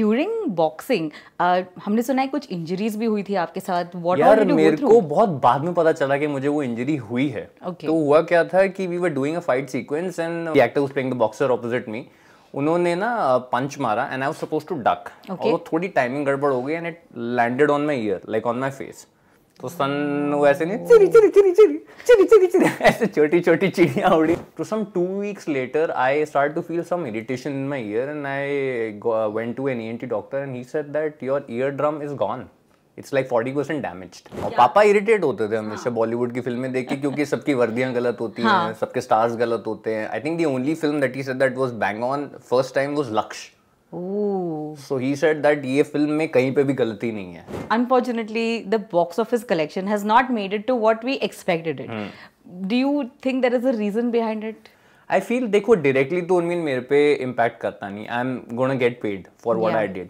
During boxing uh, हमने सुना है कुछ इंजरीज भी हुई थी आपके साथ What यार मेरे को बहुत बाद में पता चला कि मुझे वो इंजरी हुई है okay. तो हुआ क्या था कि we were doing a fight sequence and actor was playing the boxer opposite me उन्होंने ना पंच uh, मारा and I was suppose to duck और वो थोड़ी टाइमिंग गड़बड़ हो गई and it landed on my ear like on my face तो सन वैसे नहीं चिरी चिरी चिरी चिरी चिरी चिरी चिरी ऐसे छोटी छोटी चिड़िया उड़ी तो some two weeks later I start to feel some irritation in my ear and I went to an E N T doctor and he said that your ear drum is gone it's like forty percent damage और पापा irritate होते थे हमेशा बॉलीवुड हाँ। की फिल्में देख के क्योंकि सबकी वर्दियां गलत होती हैं हाँ। सबके स्टार्स गलत होते हैं I think the only film that he said that was bang on first time was Lakshya so he said that ये फिल्म में कहीं पे भी गलती नहीं है unfortunately the box office collection has not made it to what we expected it do you think there is a reason behind it I feel देखो directly तो उनमें मेरे पे इम्पैक्ट करता नहीं I am gonna get paid for what I did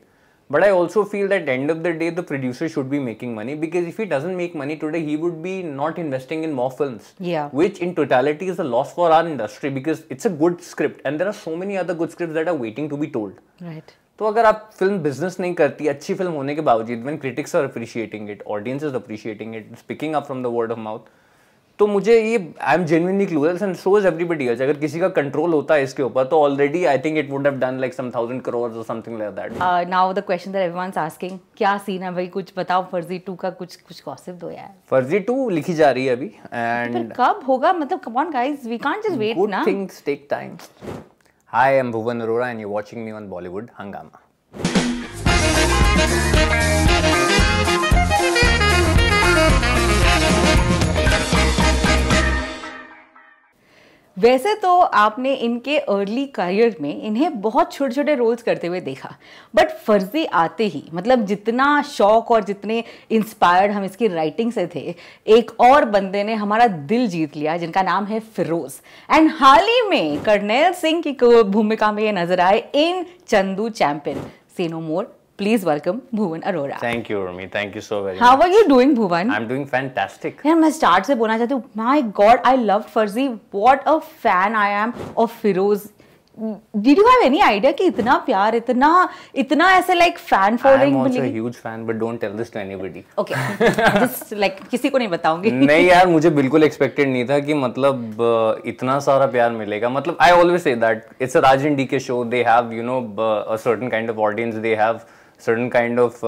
But I also feel that end of the day, the producer should be making money because if he doesn't make money today, he would be not investing in more films. Yeah. Which in totality is a loss for our industry because it's a good script and there are so many other good scripts that are waiting to be told. Right. तो अगर आप film business नहीं करती अच्छी film होने के बावजूद one critics are appreciating it audience is appreciating it picking up from the word of mouth तो मुझे ये I am genuinely clueless and shows everybody else अगर किसी का कंट्रोल होता है इसके ऊपर तो already I think it would have done like some thousand crore और something like that now the question that everyone is asking क्या सीन है भाई कुछ बताओ फर्जी 2 का कुछ कुछ गॉसिप दो यार फर्जी 2 लिखी जा रही है अभी एंड कब होगा मतलब come on guys we can't just wait ना good things take time hi I am Bhuvan Arora and you watching me on Bollywood Hungama वैसे तो आपने इनके अर्ली करियर में इन्हें बहुत छोटे छोटे रोल्स करते हुए देखा बट फर्जी आते ही मतलब जितना शौक और जितने इंस्पायर्ड हम इसकी राइटिंग से थे एक और बंदे ने हमारा दिल जीत लिया जिनका नाम है फिरोज एंड हाल ही में कर्नैल सिंह की भूमिका में ये नजर आए इन चंदू चैंपियन सेनो मोर Please welcome Bhuvan Arora. Thank you, Rumi. Thank you so very How much. How are you doing, Bhuvan? I'm doing fantastic. यार मैं स्टार्ट से बोलना चाहती हूँ my God I love Farzi what a fan I am of Firoz did you have any idea कि इतना प्यार इतना इतना ऐसे like fan following I'm also a huge fan but don't tell this to anybody okay just like किसी को नहीं बताऊंगी नहीं यार मुझे बिल्कुल एक्सपेक्टेड नहीं था कि मतलब इतना सारा प्यार मिलेगा मतलब I always say that it's a Raj and DK show they have you know a certain kind of audience they have certain kind of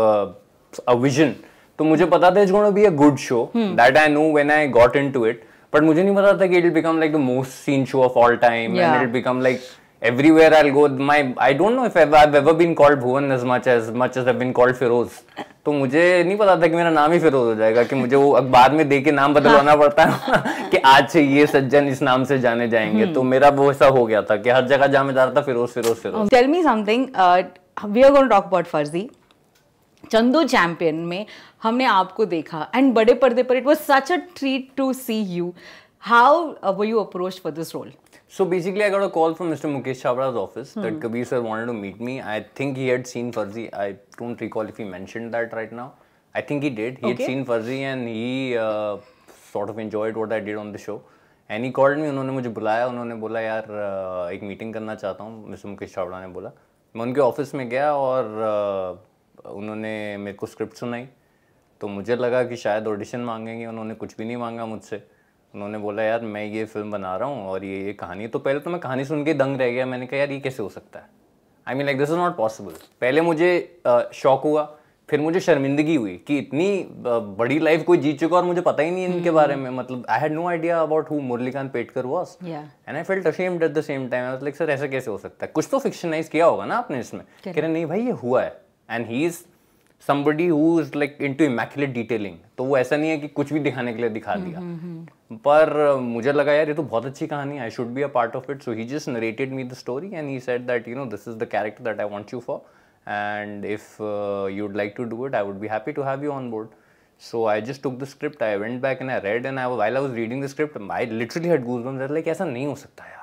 a vision तो मुझे पता था it's gonna be a good show that I know when I got into it but मुझे नहीं पता था कि it will become like the most seen show of all time and it will become like everywhere I will go my I don't know if I have ever been called Bhuvan as much as much as I been called Firoz तो मुझे नहीं पता था कि मेरा नाम ही फिरोज हो जाएगा कि मुझे वो अखबार में देख के नाम बदलवाना हाँ। पड़ता है कि आज से ये सज्जन इस नाम से जाने जाएंगे hmm. तो मेरा वो ऐसा हो गया था कि हर जगह जहां मैं जा रहा था Firoz Firoz Firoz tell me something we are gonna talk about Farzi Chandu champion में हमने आपको देखा एंड बड़े पर्दे पर it was such a treat to see you how were you approach for this role So basically, I got a call from Mr. Mukesh Chabra's office hmm. that Kabir sir wanted to meet me. I think he had seen Farzi. I don't recall if he mentioned that right now. I think he did. He okay. had seen Farzi and he uh, sort of enjoyed what I did on the show. And he called me. उन्होंने मुझे बुलाया उन्होंने बोला यार एक meeting करना चाहता हूँ मिस्टर मुकेश चावड़ा ने बोला मैं उनके ऑफिस में गया और उन्होंने मेरे को स्क्रिप्ट सुनाई तो मुझे लगा कि शायद ऑडिशन मांगेंगे उन्होंने कुछ भी नहीं मांगा मुझसे उन्होंने बोला यार मैं ये फिल्म बना रहा हूँ और ये ये कहानी तो पहले तो मैं कहानी सुन के दंग रह गया मैंने कहा यार ये कैसे हो सकता है I mean like this is not possible पहले मुझे शौक हुआ फिर मुझे शर्मिंदगी हुई कि इतनी बड़ी लाइफ कोई जीत चुका और मुझे पता ही नहीं इनके बारे hmm. में मतलब I had no idea about who Murlikant Petkar was and I felt ashamed at the same time I like sir ऐसा कैसे हो सकता है कुछ तो फिक्शनाइज किया होगा ना आपने इसमें कह रहे नहीं भाई ये हुआ है and he is somebody who is like into immaculate detailing तो वो ऐसा नहीं है कि कुछ भी दिखाने के लिए दिखा hmm, दिया hmm, पर मुझे लगा यार ये तो बहुत अच्छी कहानी I should be a part of it so he just narrated me the story and he said that you know this is the character that I want you for and if uh, you'd like to do it i would be happy to have you on board so i just took the script i went back and i read and I, while i was reading the script i literally had goosebumps I was like aisa nahi ho sakta यार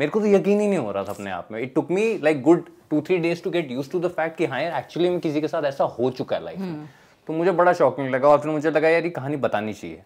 मेरे को तो यकीन ही नहीं हो रहा था अपने आप में it took me like good two three days to get use to the fact कि हाँ यार actually में kisi ke sath aisa ho chuka hai life में तो मुझे बड़ा शॉकिंग लगा और फिर मुझे लगा यार ये कहानी बतानी चाहिए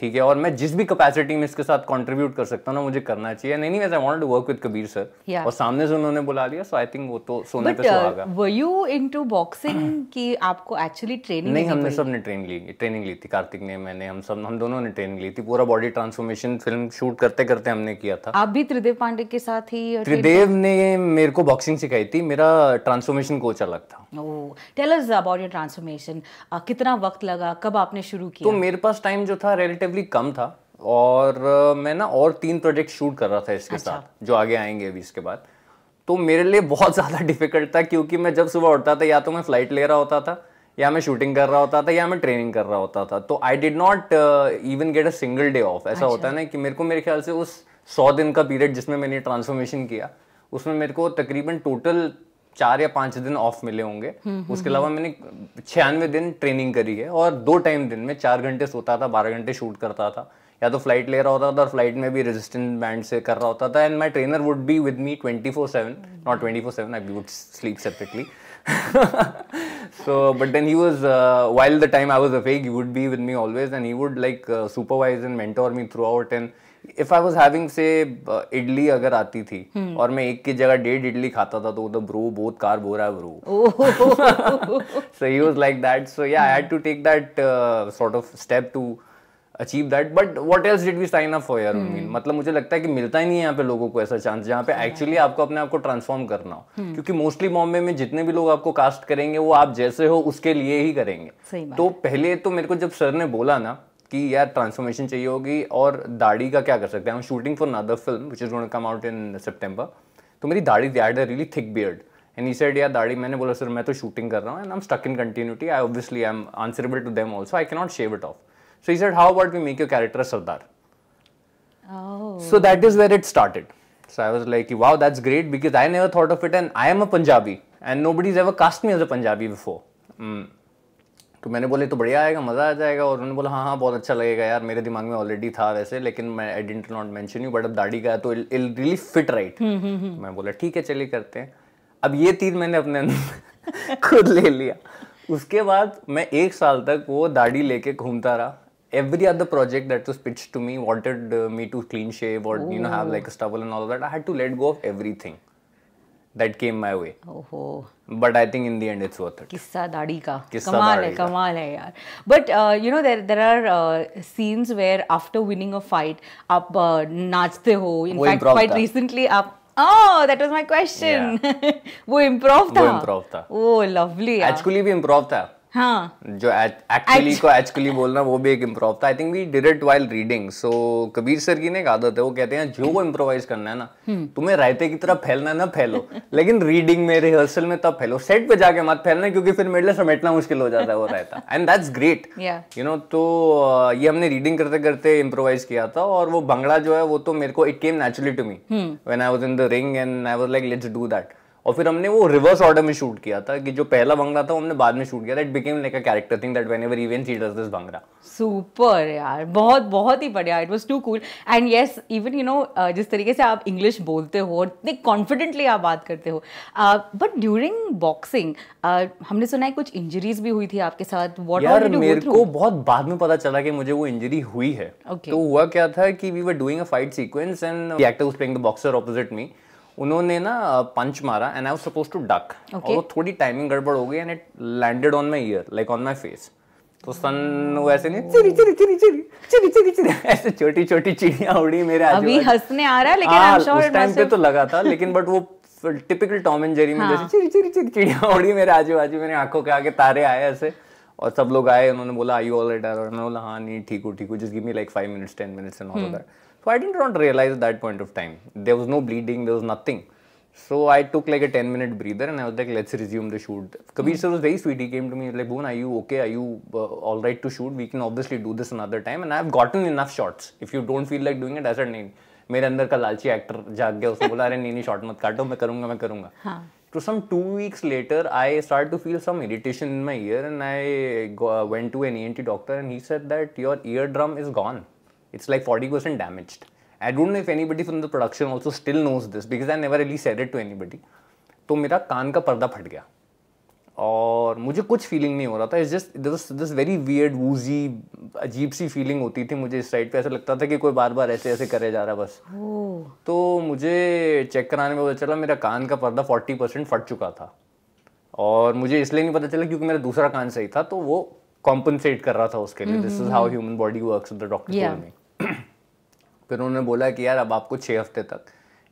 ठीक है और मैं जिस भी कैपेसिटी में इसके साथ कंट्रीब्यूट कर सकता हूँ ना मुझे करना चाहिए नहीं नहीं I want to work with Kabir sir yeah. और सामने से उन्होंने बुला लिया सो आई थिंक वो तो सोने पे सुहागा वर यू इनटू बॉक्सिंग कि आपको एक्चुअली ट्रेनिंग नहीं हमने सब ने ट्रेनिंग ली ट्रेनिंग ली थी कार्तिक ने मैंने हम सब हम दोनों ने ट्रेनिंग ली थी पूरा बॉडी ट्रांसफॉर्मेशन फिल्म शूट करते करते हमने किया था आप भी त्रिदेव पांडे के साथ ही uh, त्रिदेव ने मेरे को बॉक्सिंग सिखाई थी मेरा ट्रांसफॉर्मेशन कोच अलग था tell us about your transformation कितना वक्त लगा कब आपने शुरू तो किया तो मेरे पास टाइम जो था रिलेटिव रिलेटिवली कम था और मैं ना और तीन प्रोजेक्ट शूट कर रहा था इसके अच्छा। साथ जो आगे आएंगे अभी इसके बाद तो मेरे लिए बहुत ज़्यादा डिफिकल्ट था क्योंकि मैं जब सुबह उठता था या तो मैं फ़्लाइट ले रहा होता था या मैं शूटिंग कर रहा होता था या मैं ट्रेनिंग कर रहा होता था तो I did not even get a single day off ऐसा अच्छा। होता है ना कि मेरे को मेरे ख्याल से उस सौ दिन का पीरियड जिसमें मैंने ट्रांसफॉर्मेशन किया उसमें मेरे को तकरीबन टोटल चार या पांच दिन ऑफ मिले होंगे उसके अलावा मैंने छियानवे दिन ट्रेनिंग करी है और दो टाइम दिन में चार घंटे सोता था बारह घंटे शूट करता था या तो फ्लाइट ले रहा होता था और फ्लाइट में भी रेजिस्टेंट बैंड से कर रहा होता था and my trainer would be with me twenty four seven not twenty four seven I would sleep separately so but then he was while the time I was was awake he would be with me always and he would like uh, supervise and mentor me throughout if I was having say idli अगर आती थी hmm. और मैं एक की जगह डेढ़ इडली खाता था तो द तो ब्रो बहुत कार बो रहा है bro so he was like that so yeah I had to take that sort of step to achieve that but what else did we sign up for mean मतलब मुझे लगता है कि मिलता ही नहीं है यहाँ पे लोगों को ऐसा चांस जहाँ पे एक्चुअली yeah. आपको अपने आप को ट्रांसफॉर्म करना हो hmm. क्योंकि मोस्टली बॉम्बे में जितने भी लोग आपको कास्ट करेंगे वो आप जैसे हो उसके लिए ही करेंगे तो पहले तो मेरे को जब सर ने बोला ना कि यार ट्रांसफॉर्मेशन चाहिए होगी और दाढ़ी का क्या कर सकते हैं shooting for another film which is come out in September तो मेरी दाढ़ी they are really thick beard and said यार दाढ़ी मैंने बोला सर मैं तो शूटिंग कर रहा हूँ and I stuck in continuity I obviously I am answerable to them also I shave it off so he said how we make your character sardar so that is where it started So oh. like, wow, Mm. तो मैंने बोले तो बढ़िया आएगा मज़ा आ जाएगा और उन्होंने बोला हाँ हाँ बहुत अच्छा लगेगा यार मेरे दिमाग में ऑलरेडी था वैसे लेकिन मैं I didn't not mention you but अब दाढ़ी का तो इल रियली फिट राइट मैं बोला ठीक है चलिए करते हैं अब ये तीर मैंने अपने अंदर खुद ले लिया उसके बाद मैं एक साल तक वो दाढ़ी लेके घूमता रहा every other project that was pitched to me wanted me to clean shave shave or Ooh. you know have oh. like a stubble and all of that i had that came my way but I think in the end it's worth it किस्सा दाढ़ी का किस्सा कमाल है कमाल है यार but you know there there are scenes where after winning a fight आप uh, नाचते हो इनफैक्ट क्वाइट रिसेंटली आप Oh, that was my question. Yeah. वो इम्प्रोव था. वो इम्प्रोव था. Oh, lovely. Actually भी इम्प्रोव था. हाँ जो एक्चुअली को एक्चुअली बोलना वो भी एक इम्प्रोव था I think we did it while reading so Kabir sir की ने एक आदत है वो कहते हैं जो को इम्प्रोवाइज करना है ना हम्म। तुम्हें रायते की तरह फैलना ना फैलो लेकिन रीडिंग में रिहर्सल में तब फैलो सेट पे जाके मत फैलना क्योंकि फिर मेरे समेटना मुश्किल हो जाता है वो रायता and that's great you know तो ये हमने रीडिंग करते करते इम्प्रोवाइज किया था और वो भंगड़ा जो है वो तो मेरे को it came naturally to me when I was in the ring and I was like let's do that और फिर हमने वो रिवर्स ऑर्डर में शूट किया था कि जो पहला भंगड़ा था तो हमने बाद में शूट किया that became like a character thing that whenever even she does this bhangra super यार बहुत बहुत ही बढ़िया it was too cool and yes even you know जिस तरीके से आप इंग्लिश बोलते हो इतने कॉन्फिडेंटली आप बात करते हो बट ड्यूरिंग बॉक्सिंग हमने सुना है कुछ इंजरीज भी हुई थी आपके साथ व्हाट यार मेरे को बहुत बाद में पता चला कि मुझे वो इंजरी हुई है okay. तो हुआ क्या था कि we were doing a fight sequence and the actor was playing the boxer opposite me उन्होंने ना पंच मारा and I was suppose to duck और वो थोड़ी टाइमिंग गड़बड़ हो गई and it landed on my ear like on my face तो सन वो ऐसे नहीं चिरी चिरी चिरी चिरी चिरी चिरी चिरी ऐसे छोटी छोटी चिड़िया उड़ी मेरे आजू अभी हंसने आ रहा है लेकिन आई एम श्योर उस टाइम पे तो लगा था लेकिन बट वो टिपिकल टॉम एंड जेरी में जैसे हाँ। चिरी चिरी चिरी चिड़िया उड़ी मेरे आजू बाजू मेरे आंखों के आगे तारे आए ऐसे और सब लोग आए उन्होंने बोला आई यू ऑल राइट और मैंने बोला हाँ नहीं ठीक हूँ ठीक हूँ just give me like five minutes ten minutes and all of that So I did not realize that point of time. There was no bleeding, there was nothing. So I took like a 10 minute breather and I was like, let's resume the shoot. Kabir sir was very sweet. He came to me like, Bhuvan, are you okay? Are you uh, all right to shoot? We can obviously do this another time. And I've gotten enough shots. If you don't feel like doing it, I said, नहीं मेरे अंदर का लालची actor जाग गया उसने बोला अरे नहीं नहीं शॉट मत काटो मैं करूंगा मैं करूंगा तो some two weeks later I start to feel some irritation in my ear and I went to an E N T doctor and he said that your ear drum is gone It's like 40% damaged. I don't know if anybody from the production also still knows this because I never really said it to anybody. तो मेरा कान का पर्दा फट गया और मुझे कुछ feeling नहीं हो रहा था is just this this very weird woozy अजीब सी फीलिंग होती थी मुझे इस साइड पे ऐसा लगता था कि कोई बार बार ऐसे ऐसे करे जा रहा बस oh. तो मुझे चेक कराने में पता चला मेरा कान का पर्दा फोर्टी परसेंट फट चुका था और मुझे इसलिए नहीं पता चला क्योंकि मेरा दूसरा कान सही था तो वो कॉम्पनसेट कर रहा था उसके लिए this is how human body work the doctor में फिर उन्होंने बोला कि यार अब आपको छः हफ्ते तक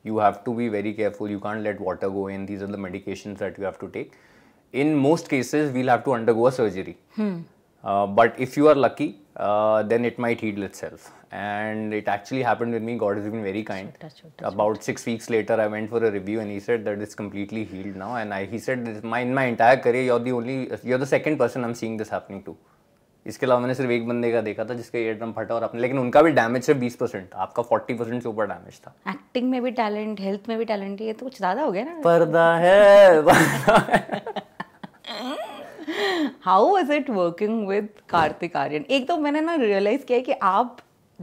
you have to be very careful you can't let water go in these are the medication that you have to take in most cases we'll have to undergo a surgery but if you are lucky then it might heal itself. And it actually happened with me. God has been very kind. Touch wood, touch wood. About six weeks later, I went for a review, and he said that it's completely healed now. And I, he said, my, in my entire career, you're the only, you're the second person I'm seeing this happening to. इसके अलावा मैंने सिर्फ एक बंदे का देखा था जिसका एयरड्रम फटा और अपने लेकिन उनका भी डैमेज है बीस परसेंट आपका फोर्टी परसेंट से ऊपर डैमेज था एक्टिंग में भी टैलेंट हेल्थ में भी टैलेंट ये तो कुछ ज़्यादा हो गया ना पर्दा है how is it working with Kartik Aaryan एक तो मैंने ना रियलाइज किया कि आप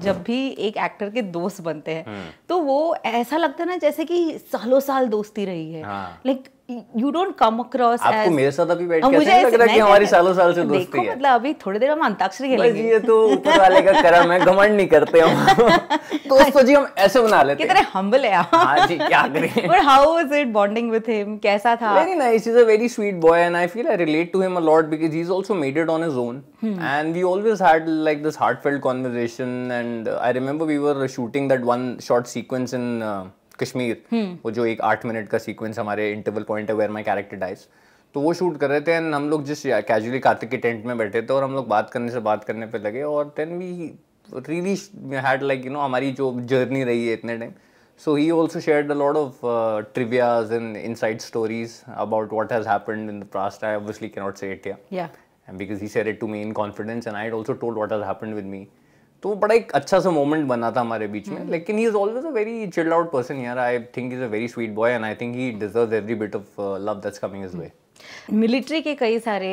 जब भी एक एक्टर के दोस्त बनते हैं हम्म। तो वो ऐसा लगता है ना जैसे कि सालों साल दोस्ती रही है लाइक हाँ। यू डोंट कम अक्रॉस आपको मेरे साथ अभी बैठ हाँ, के लग रहा है कि हमारी सालों साल से दोस्ती है मतलब अभी थोड़ी देर हम अंताक्षरी खेलेंगे ये तो ऊपर वाले का करम है घमंड नहीं करते हम दोस्तों जी हम ऐसे बना लेते हैं कितने हम्बल है आप हां जी क्या करें but how is it bonding with him कैसा था very nice is a very sweet boy and I feel I relate to him a lot because he is also made it on his own and we always had like this heartfelt conversation and I remember we were shooting that one short sequence in Kashmir hmm. वो जो एक आठ minute का sequence हमारे interval point है where my character dies तो वो shoot कर रहे थे एंड हम लोग जिस कैजुअली कार्तिक के टेंट में बैठे थे और हम लोग बात करने से बात करने पे लगे और then we really had like you know हमारी जो जर्नी रही है इतने time so he also share the load of trivias and inside stories about what has happened in the past I obviously cannot say it yeah because he said it to me in confidence and I also told what has happened with me तो बड़ा एक अच्छा सा moment बना था हमारे बीच में हम्म। लेकिन he is always a very chilled out person यार I think is a very sweet boy and I think he deserves every bit of love that's coming his way military के कई सारे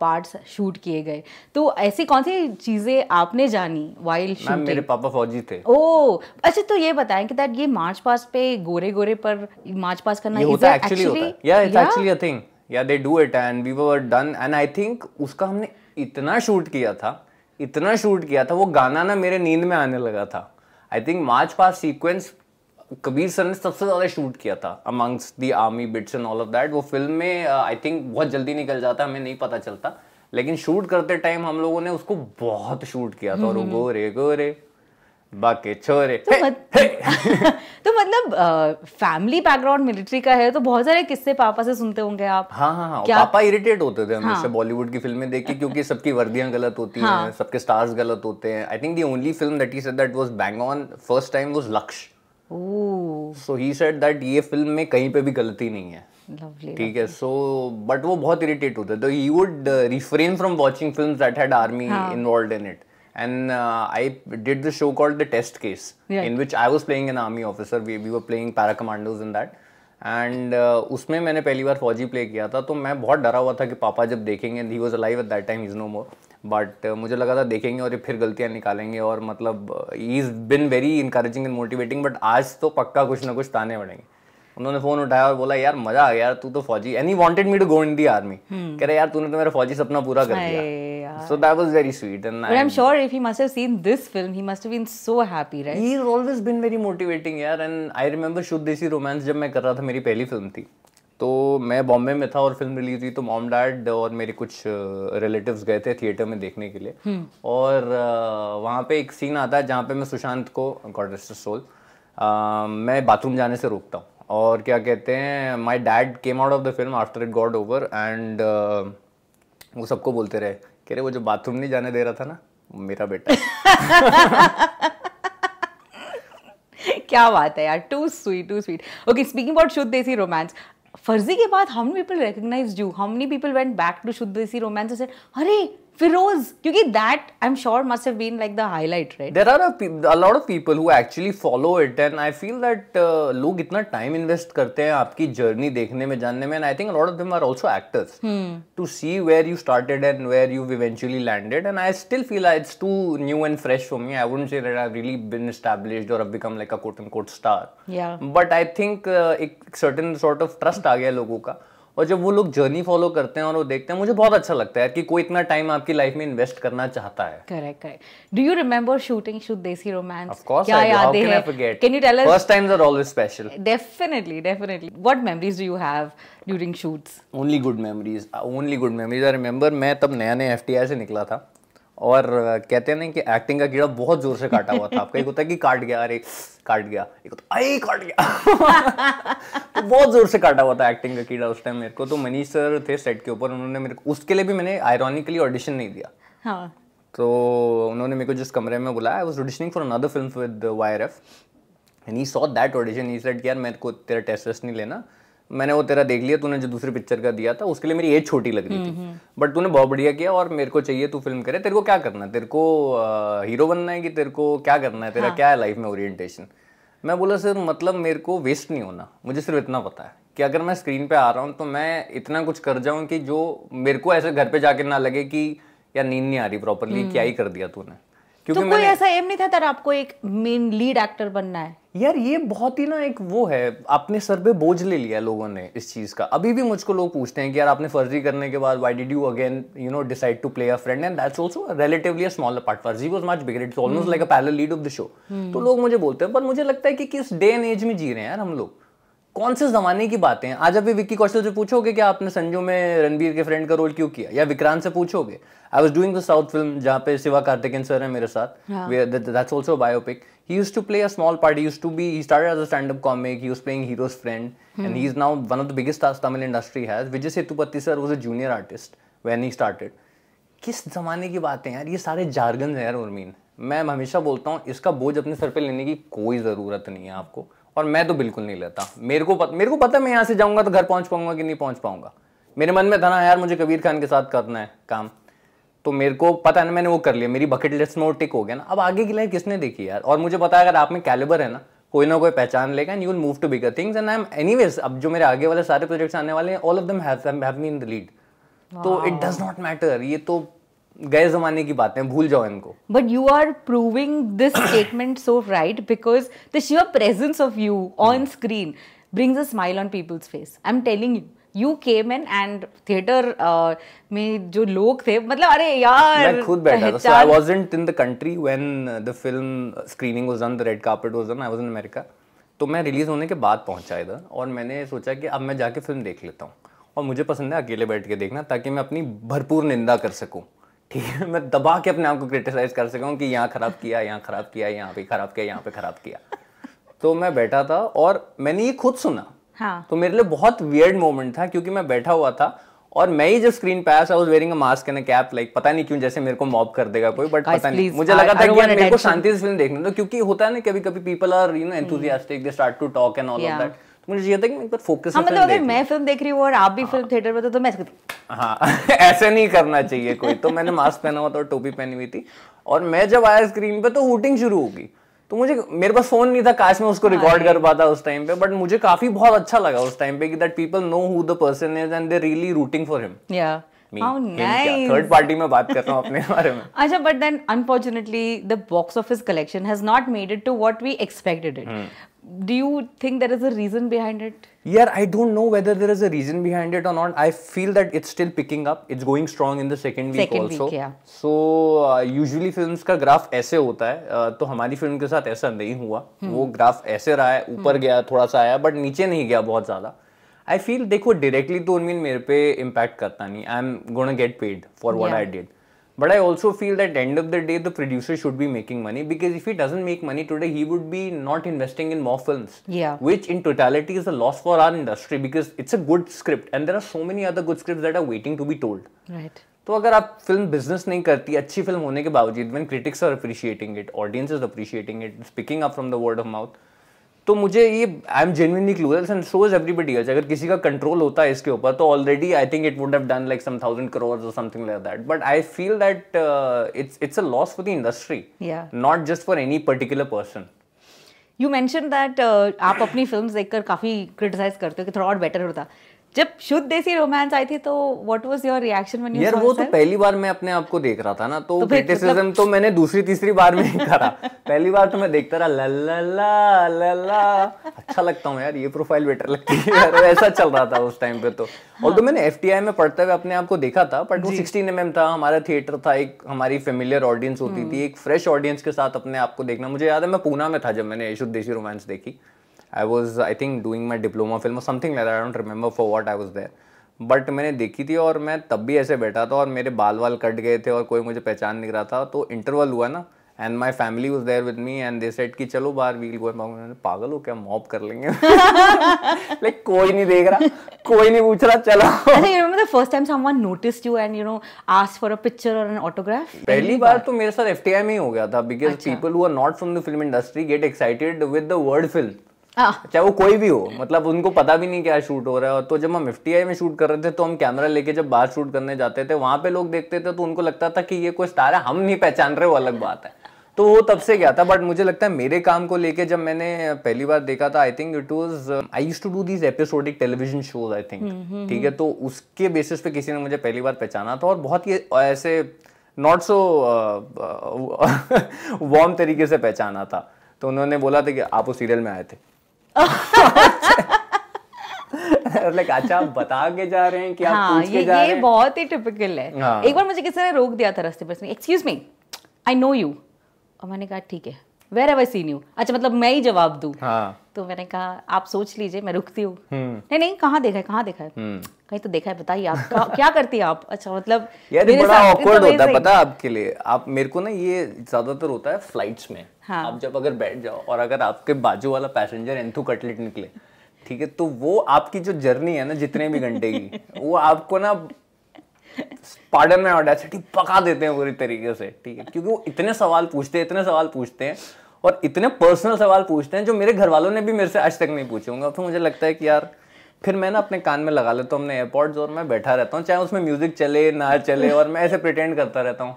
पार्ट्स uh, शूट किए गए तो ऐसी कौन सी चीजें आपने जानी वाइल्ड शूटिंग मेरे पापा फौजी थे ओ अच्छा तो ये बताएं कि दैट ये मार्च पास पे गोरे गोरे पर मार्च पास करना ये होता एक्चुअली होता है या it's actually a thing yeah they do it and we were done and I think उसका हमने इतना शूट किया था इतना शूट किया था वो गाना ना मेरे नींद में आने लगा था I think march pass sequence Kabir sir ने सबसे ज़्यादा शूट किया था amongst the army bits and all of that वो फिल्म में आई uh, थिंक बहुत जल्दी निकल जाता हमें नहीं पता चलता लेकिन शूट करते टाइम हम लोगों ने उसको बहुत शूट किया था और हम्म, हम्म। गोरे गोरे बाके छोरे तो तो मतलब फैमिली बैकग्राउंड मिलिट्री का है तो बहुत सारे किस्से पापा से सुनते होंगे आप हाँ हाँ हाँ क्या पापा इरिटेट होते थे हमेशा हाँ. बॉलीवुड की फिल्में देख के क्योंकि सबकी वर्दियां गलत होती हाँ. हैं सबके स्टार्स गलत होते हैं I think the only film that he said that was bang on first time was Lakshya so he said that ये फिल्म में कहीं पे भी गलती नहीं है ठीक है सो बट वो बहुत इरिटेट होते तो he would refrain from watching film that had army involve in it and uh, I did the show called The Test Case, yeah. in which I was playing an army officer. We, we were playing para commandos in that. And uh, उसमें मैंने पहली बार फौजी play किया था तो मैं बहुत डरा हुआ था कि पापा जब देखेंगे he was alive at that time is no more but मुझे लगा था देखेंगे और ये फिर गलतियां निकालेंगे और मतलब he is been very encouraging and motivating but आज तो पक्का कुछ ना कुछ ताने पड़ेंगे उन्होंने फोन उठाया और बोला यार मजा आ गया यार तू तो फौजी any wanted me to go in the army कह रहा यार तूने तो मेरा फौजी सपना पूरा कर दिया so that was very sweet and I am sure if he must have seen this film he must have been so happy right he has always been very motivating यार and I remember Shuddh Desi romance जब मैं कर रहा था मेरी पहली film थी तो मैं बॉम्बे में था और फिल्म रिलीज हुई तो मॉम डैड और मेरे कुछ रिलेटिव्स गए थे थिएटर में देखने के लिए हम्म। और वहाँ पे एक सीन आता है जहाँ पे मैं सुशांत को गॉड रेस्ट सोल मैं बाथरूम जाने से रोकता हूँ और क्या कहते हैं my dad came out of the film after it got over and वो सबको बोलते रहे कह रहे वो जो बाथरूम नहीं जाने दे रहा था ना मेरा बेटा क्या बात है यार too sweet too sweet okay speaking about Shuddh Desi Romance Farzi के बाद how many people recognize you how many people went back to Shuddh Desi Romance and अरे Feroz, because that I'm sure must have been like the highlight, right? There are a, a lot of people who actually follow it, and I feel that uh, लोग इतना time invest करते हैं आपकी journey देखने में जानने में, and I think a lot of them are also actors hmm. to see where you started and where you've eventually landed. And I still feel like it's too new and fresh for me. I wouldn't say that I've really been established or I've become like a quote unquote star. Yeah. But I think uh, एक certain sort of trust आ गया लोगों का. और जब वो लोग journey follow करते हैं और वो देखते हैं मुझे बहुत अच्छा लगता है कि कोई इतना टाइम आपकी लाइफ में इन्वेस्ट करना चाहता है correct correct do you remember shooting Shuddh Desi Romance of course क्या can you tell us first times are always special definitely definitely what memories do you have during shoots only good memories only good memories I remember मैं तब नया नया FTI से निकला था और कहते हैं ना कि एक्टिंग का कीड़ा बहुत जोर से काटा हुआ था आपका एक होता है कि काट गया अरे काट गया एक होता आई काट गया तो बहुत जोर से काटा हुआ था एक्टिंग का कीड़ा उस टाइम मेरे को तो मनीष सर थे सेट के ऊपर उन्होंने मेरे को उसके लिए भी मैंने आयरॉनिकली ऑडिशन नहीं दिया हाँ. तो उन्होंने मेरे को जिस कमरे में बुलाया I was auditioning for another film with Y and he saw that audition he said यार मेरे को तेरा टेस्ट वेस्ट नहीं लेना मैंने वो तेरा देख लिया तूने जो दूसरी पिक्चर का दिया था उसके लिए मेरी एज छोटी लग रही थी बट हम्म, हम्म। तूने बहुत बढ़िया किया और मेरे को चाहिए तू फिल्म करे तेरे को क्या करना है तेरे को हीरो बनना है कि तेरे को क्या करना है तेरा हाँ. क्या है लाइफ में ओरिएंटेशन मैं बोला सर मतलब मेरे को वेस्ट नहीं होना मुझे सिर्फ इतना पता है कि अगर मैं स्क्रीन पे आ रहा हूँ तो मैं इतना कुछ कर जाऊँ कि जो मेरे को ऐसे घर पे जाके ना लगे कि यार नींद नहीं आ रही प्रॉपरली हम्म। क्या ही कर दिया तूने क्योंकि तो कोई ऐसा एम नहीं था तर आपको एक मेन लीड एक्टर बनना है यार ये बहुत ही ना एक वो है अपने सर पे बोझ ले लिया लोगों ने इस चीज़ का अभी भी मुझको लोग पूछते हैं कि यार आपने फर्जी करने के बाद why did you again you know decide to play a friend and that's also relatively a smaller part Farzi was much bigger it's almost like a parallel lead of the show तो हम्म। लोग मुझे बोलते हैं पर मुझे लगता है कि किस डे एंड एज में जी रहे हैं यार हम लोग कौन से जमाने की बातें हैं आज अभी विक्की कौशल से पूछोगे क्या आपने संजू में रणबीर के फ्रेंड का रोल क्यों किया या विक्रांत से पूछोगे I was doing the south film जहाँ पे शिवा कार्तिकेन सर है मेरे साथ that's also biopic he use to play a small part use to be he started as a stand up comic he was playing hero's friend and he is now one of the biggest stars Tamil industry has Vijay Sethupathi sir was a junior artist when he started किस जमाने की बातें यार ये सारे jargon हैं यार उर्मीन मैं हमेशा बोलता हूँ इसका बोझ अपने सर पे लेने की कोई ज़रूरत नहीं है आपको और मैं तो बिल्कुल नहीं लेता मेरे को पत, मेरे को पता मैं यहाँ से जाऊँगा तो घर पहुँच पाऊँगा कि नहीं पहुँच पाऊँगा मेरे मन में था ना यार मुझे कबीर खान के साथ करना है काम तो मेरे को पता है ना मैंने वो कर लिया मेरी बकेट लिस्ट में वो टिक हो गया ना अब आगे की लाइन किसने देखी यार और मुझे पता है अगर आप में कैलिबर है ना कोई ना कोई पहचान लेगा and you will move to bigger things and I am any अब जो मेरे आगे वाले सारे प्रोजेक्ट्स आने वाले हैं all of them have been the lead तो इट डज नॉट मैटर ये तो गए जमाने की बातें भूल जाओ इनको but you are proving this statement so right because the sure presence of you on screen brings a smile on people's face I am telling you came in and theatre में जो लोग थे मतलब अरे यार मैं खुद बैठा था so I wasn't in the country when the film screening was done the red carpet was done I was in America तो मैं रिलीज होने के बाद पहुंचा इधर और मैंने सोचा कि अब मैं जाके फिल्म देख लेता हूँ और मुझे पसंद है अकेले बैठ के देखना ताकि मैं अपनी भरपूर निंदा कर सकूँ ठीक है मैं दबा के अपने आप को क्रिटिसाइज कर सकूँ कि यहाँ ख़राब किया यहाँ ख़राब किया यहाँ पे ख़राब किया यहाँ पे ख़राब किया तो मैं बैठा था और मैंने ये खुद सुना हाँ. तो मेरे लिए बहुत वियर्ड मोमेंट था क्योंकि मैं बैठा हुआ था और मैं ही जब स्क्रीन पे आया था was wearing a mask and cap like पता नहीं क्यों जैसे मेरे को मॉब कर देगा कोई बट पता नहीं मुझे लगा था कि यार मेरे को शांति से फिल्म देखने दो क्योंकि होता है ना कभी कभी people are you know enthusiastic they start to talk and all of that मुझे था कि फोकस हाँ, मतलब अगर मैं फिल्म देख रही और आप भी फिल्म हाँ। थिएटर में तो, तो मैं हाँ, ऐसे नहीं करना चाहिए कोई तो मैंने मास्क पहना हुआ था और टोपी पहनी हुई थी और मैं जब आया स्क्रीन पे तो हूटिंग शुरू होगी तो मुझे मेरे पास फोन नहीं था काश में उसको रिकॉर्ड कर पाता उस टाइम पे बट मुझे काफी बहुत अच्छा लगा उस टाइम पे कि that people know who the person is and they really rooting for him या थर्ड पार्टी में बात कर रहा हूँ अपने बारे में अच्छा but then unfortunately the box office collection has not made it to what we expected it do you think there is a reason behind it yeah i don't know whether there is a reason behind it or not i feel that it's still picking up it's going strong in the second week second also week, yeah. so uh, usually films ka graph aise hota hai uh, to hamari film ke sath aisa nahi hua hmm. wo graph aise raha hai upar hmm. gaya thoda गया थोड़ा सा आया but नीचे नहीं गया बहुत ज्यादा I feel देखो directly mere pe impact karta nahi करता नहीं I am gonna get paid for what I did But I also feel that end of the day, the producer should be making money because if he doesn't make money today, he would be not investing in more films. Yeah. Which in totality is a loss for our industry because it's a good script and there are so many other good scripts that are waiting to be told. Right. तो अगर आप film business नहीं करती अच्छी film होने के बावजूद one critics are appreciating it audience is appreciating it picking up from the word of mouth तो मुझे ये I am genuinely clueless and shows everybody else अगर किसी का कंट्रोल होता है इसके ऊपर तो already I think it would have done like some thousand crore और something like that but I feel that it's it's a loss for the industry not just for any particular person you mention that आप अपनी film देखकर काफ़ी criticise करते हो कि थोड़ा और बेटर होता जब शुद्ध देसी रोमांस आई थी तो what was your reaction when you यार वो तो पहली बार मैं अपने आप को देख रहा था ना तो क्रिटिसिज्म तो मतलब... तो मैंने दूसरी तीसरी बार में करा पहली बार तो मैं देखता रहा ला ला ला ला, ला। अच्छा लगता हूँ यार ये प्रोफाइल बेटर लगती है यार ऐसा चल रहा था उस टाइम पे तो और हाँ। तो मैंने एफ में पढ़ते हुए अपने आप को देखा था बट वो सिक्सटीन एम था हमारा थिएटर था एक हमारी फेमिलियर ऑडियंस होती थी हम्म। एक फ्रेश ऑडियंस के साथ अपने आप को देखना मुझे याद है मैं पूना में था जब मैंने शुद्ध देसी रोमांस देखी I was I think doing my diploma film something like I don't remember for what I was there but मैंने देखी थी और मैं तब भी ऐसे बैठा था और मेरे बाल वाल कट गए थे और कोई मुझे पहचान नहीं रहा था तो इंटरवल हुआ ना and my family was there with me and they said कि चलो बार वील गो मैंने पागल हो क्या मॉप कर लेंगे लाइक कोई नहीं देख रहा कोई नहीं पूछ रहा चलो I think the first time someone notice you and you know ask for a picture और एन ऑटोग्राफ पहली बार तो मेरे साथ एफटीआई में ही हो गया था because people who are not from the film industry get excited with the word film हाँ। चाहे वो कोई भी हो मतलब उनको पता भी नहीं क्या शूट हो रहा है और तो जब हम एफ में शूट कर रहे थे तो हम कैमरा लेके जब बाहर शूट करने जाते थे वहां पे लोग देखते थे तो उनको लगता था कि ये कोई स्टार है हम नहीं पहचान रहे वो अलग बात है तो वो तब से गया था बट मुझे लगता है मेरे काम को लेके जब मैंने पहली बार देखा था I think it was I use to do these episodic television shows I think ठीक है हम्म। तो उसके बेसिस पे किसी ने मुझे पहली बार पहचाना था और बहुत ही ऐसे नॉट सो वार्म तरीके से पहचाना था तो उन्होंने बोला था कि आप उस सीरियल में आए थे अच्छा, बता के जा रहे हैं कि हाँ, आप ये, जा ये रहे हैं बहुत ही टिपिकल है हाँ. एक बार मुझे किसी ने रोक दिया था पर excuse me I know you और मैंने कहा ठीक है वेर एवर सीन यू अच्छा मतलब मैं ही जवाब दू हाँ. तो मैंने कहा आप सोच लीजिए मैं रुकती हूँ हम्म। नहीं नहीं कहाँ देखा है कहाँ देखा है हम्म। कहीं तो देखा है बताइए आप क्या करती है आप अच्छा मतलब यार बड़ा ऑकवर्ड होता है पता आपके लिए आप मेरे को ना ये ज्यादातर होता है फ्लाइट्स में हाँ. आप जब अगर बैठ जाओ और अगर आपके बाजू वाला पैसेंजर एंथू कटलेट निकले ठीक है तो वो आपकी जो जर्नी है ना जितने भी घंटे की वो आपको ना पार्डन में ऑडेसिटी पका देते हैं पूरी तरीके से ठीक है क्योंकि वो इतने सवाल पूछते हैं इतने सवाल पूछते हैं और इतने पर्सनल सवाल पूछते हैं जो मेरे घर वालों ने भी मेरे से आज तक नहीं पूछे होंगे तो मुझे लगता है कि यार फिर मैं ना अपने कान में लगा लेता हूँ अपने एयरपोर्ट्स और मैं बैठा रहता हूँ चाहे उसमें म्यूज़िक चले ना चले और मैं ऐसे प्रिटेंड करता रहता हूँ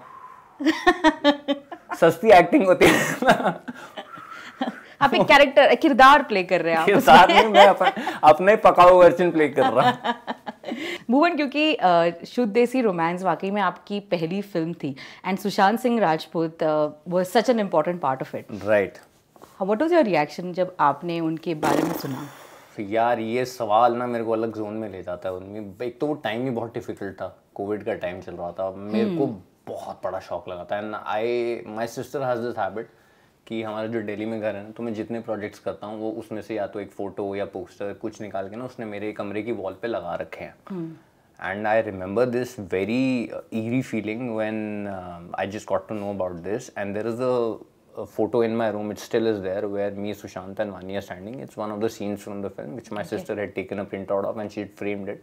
सस्ती एक्टिंग होती है आप एक कैरेक्टर किरदार प्ले कर रहे हैं आप नहीं मैं अपन, अपने पकाऊ वर्जन प्ले कर रहा भुवन क्योंकि शुद्ध देसी रोमांस वाकई में आपकी पहली फिल्म थी एंड सुशांत सिंह राजपूत वो such an important part of it right what was your reaction जब आपने उनके बारे में सुना यार ये सवाल ना मेरे को अलग जोन में ले जाता है उनमें एक तो वो टाइम ही बहुत डिफिकल्ट था कोविड का टाइम चल रहा था मेरे को हम्म। बहुत बड़ा शौक लगा था and I my sister has this habit कि हमारे जो डेली में घर है ना तो मैं जितने प्रोजेक्ट्स करता हूँ वो उसमें से या तो एक फ़ोटो या पोस्टर कुछ निकाल के ना उसने मेरे कमरे की वॉल पे लगा रखे हैं and I remember this very eerie feeling when I just got to know about this and there is a photo in my room it still is there where me Sushant and Vaani standing it's one of the scenes from the film which my sister has print out of and sheet framed it